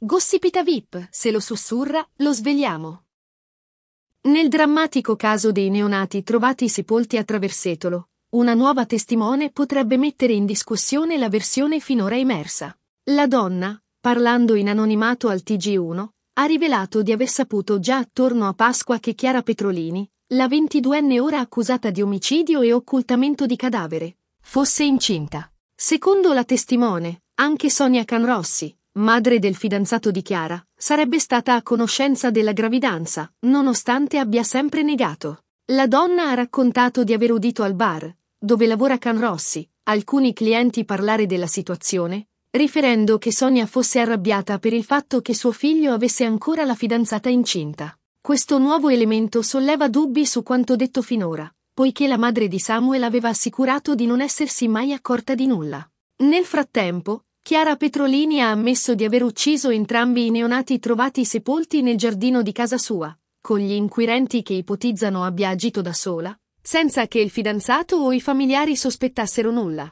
Gossipita VIP, se lo sussurra, lo svegliamo. Nel drammatico caso dei neonati trovati sepolti a Traversetolo, una nuova testimone potrebbe mettere in discussione la versione finora emersa. La donna, parlando in anonimato al TG1, ha rivelato di aver saputo già attorno a Pasqua che Chiara Petrolini, la 22enne ora accusata di omicidio e occultamento di cadavere, fosse incinta. Secondo la testimone, anche Sonia Canrossi, madre del fidanzato di Chiara, sarebbe stata a conoscenza della gravidanza, nonostante abbia sempre negato. La donna ha raccontato di aver udito al bar, dove lavora Can Rossi, alcuni clienti parlare della situazione, riferendo che Sonia fosse arrabbiata per il fatto che suo figlio avesse ancora la fidanzata incinta. Questo nuovo elemento solleva dubbi su quanto detto finora, poiché la madre di Samuel aveva assicurato di non essersi mai accorta di nulla. Nel frattempo, Chiara Petrolini ha ammesso di aver ucciso entrambi i neonati trovati sepolti nel giardino di casa sua, con gli inquirenti che ipotizzano abbia agito da sola, senza che il fidanzato o i familiari sospettassero nulla.